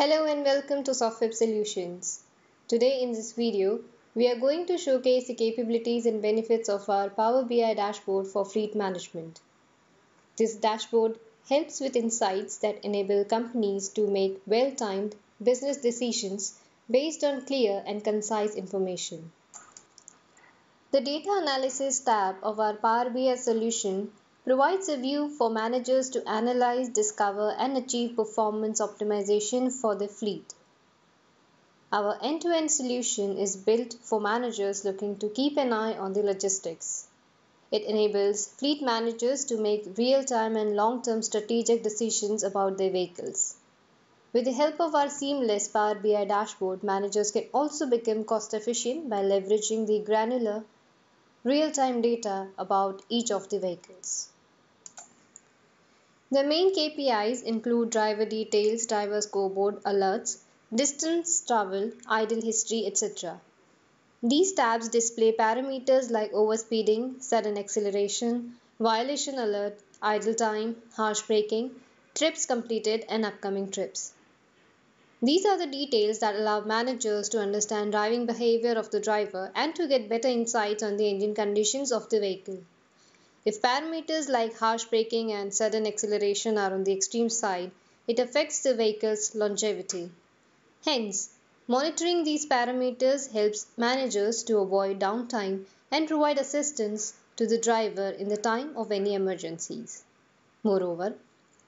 Hello and welcome to SoftWeb Solutions. Today in this video, we are going to showcase the capabilities and benefits of our Power BI dashboard for fleet management. This dashboard helps with insights that enable companies to make well-timed business decisions based on clear and concise information. The Data Analysis tab of our Power BI solution provides a view for managers to analyze, discover, and achieve performance optimization for their fleet. Our end to end solution is built for managers looking to keep an eye on the logistics. It enables fleet managers to make real time and long term strategic decisions about their vehicles. With the help of our seamless Power BI dashboard, managers can also become cost efficient by leveraging the granular real time data about each of the vehicles. The main KPIs include driver details, driver scoreboard, alerts, distance travel, idle history, etc. These tabs display parameters like overspeeding, sudden acceleration, violation alert, idle time, harsh braking, trips completed and upcoming trips. These are the details that allow managers to understand driving behavior of the driver and to get better insights on the engine conditions of the vehicle. If parameters like harsh braking and sudden acceleration are on the extreme side, it affects the vehicle's longevity. Hence, monitoring these parameters helps managers to avoid downtime and provide assistance to the driver in the time of any emergencies. Moreover,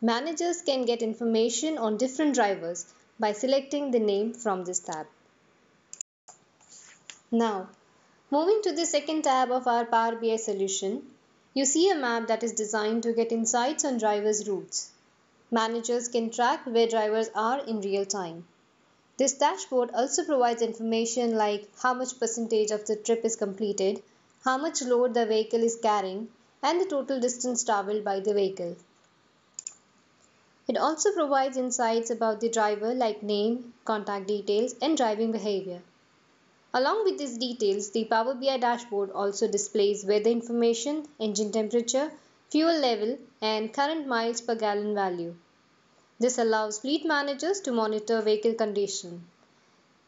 managers can get information on different drivers by selecting the name from this tab. Now, moving to the second tab of our Power BI solution, you see a map that is designed to get insights on drivers' routes. Managers can track where drivers are in real time. This dashboard also provides information like how much percentage of the trip is completed, how much load the vehicle is carrying, and the total distance traveled by the vehicle. It also provides insights about the driver like name, contact details, and driving behavior. Along with these details, the Power BI dashboard also displays weather information, engine temperature, fuel level, and current miles per gallon value. This allows fleet managers to monitor vehicle condition.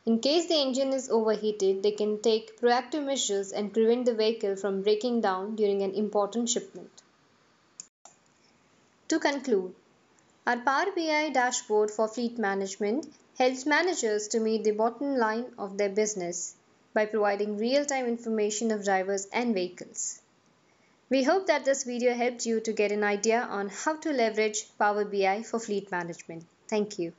In case the engine is overheated, they can take proactive measures and prevent the vehicle from breaking down during an important shipment. To conclude, our Power BI dashboard for fleet management helps managers to meet the bottom line of their business by providing real-time information of drivers and vehicles. We hope that this video helped you to get an idea on how to leverage Power BI for fleet management. Thank you.